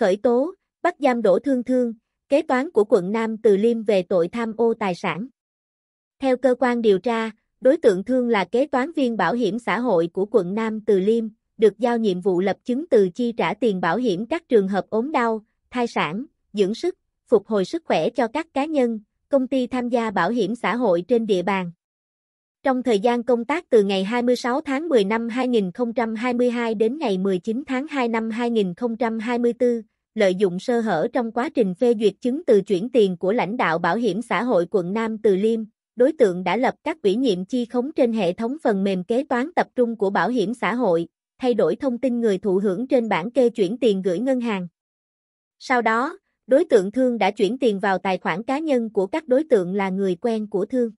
khởi tố, bắt giam Đỗ Thương Thương, kế toán của quận Nam Từ Liêm về tội tham ô tài sản. Theo cơ quan điều tra, đối tượng Thương là kế toán viên bảo hiểm xã hội của quận Nam Từ Liêm, được giao nhiệm vụ lập chứng từ chi trả tiền bảo hiểm các trường hợp ốm đau, thai sản, dưỡng sức, phục hồi sức khỏe cho các cá nhân, công ty tham gia bảo hiểm xã hội trên địa bàn. Trong thời gian công tác từ ngày 26 tháng 10 năm 2022 đến ngày 19 tháng 2 năm 2024, lợi dụng sơ hở trong quá trình phê duyệt chứng từ chuyển tiền của lãnh đạo Bảo hiểm xã hội quận Nam Từ Liêm, đối tượng đã lập các ủy nhiệm chi khống trên hệ thống phần mềm kế toán tập trung của Bảo hiểm xã hội, thay đổi thông tin người thụ hưởng trên bản kê chuyển tiền gửi ngân hàng. Sau đó, đối tượng Thương đã chuyển tiền vào tài khoản cá nhân của các đối tượng là người quen của Thương.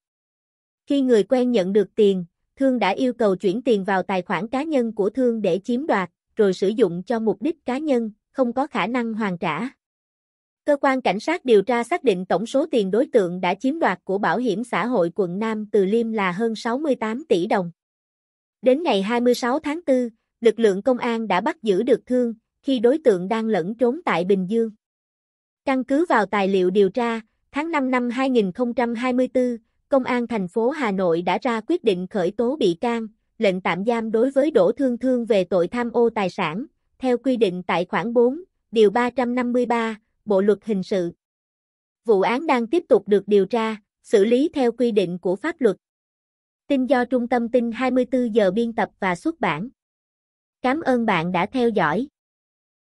Khi người quen nhận được tiền, Thương đã yêu cầu chuyển tiền vào tài khoản cá nhân của Thương để chiếm đoạt, rồi sử dụng cho mục đích cá nhân, không có khả năng hoàn trả. Cơ quan cảnh sát điều tra xác định tổng số tiền đối tượng đã chiếm đoạt của Bảo hiểm xã hội quận Nam Từ Liêm là hơn 68 tỷ đồng. Đến ngày 26 tháng 4, lực lượng công an đã bắt giữ được Thương khi đối tượng đang lẫn trốn tại Bình Dương. Căn cứ vào tài liệu điều tra, tháng 5 năm 2024, Công an thành phố Hà Nội đã ra quyết định khởi tố bị can, lệnh tạm giam đối với Đỗ Thương Thương về tội tham ô tài sản, theo quy định tại khoản 4, điều 353, Bộ luật hình sự. Vụ án đang tiếp tục được điều tra, xử lý theo quy định của pháp luật. Tin do Trung tâm tin 24 giờ biên tập và xuất bản. Cảm ơn bạn đã theo dõi.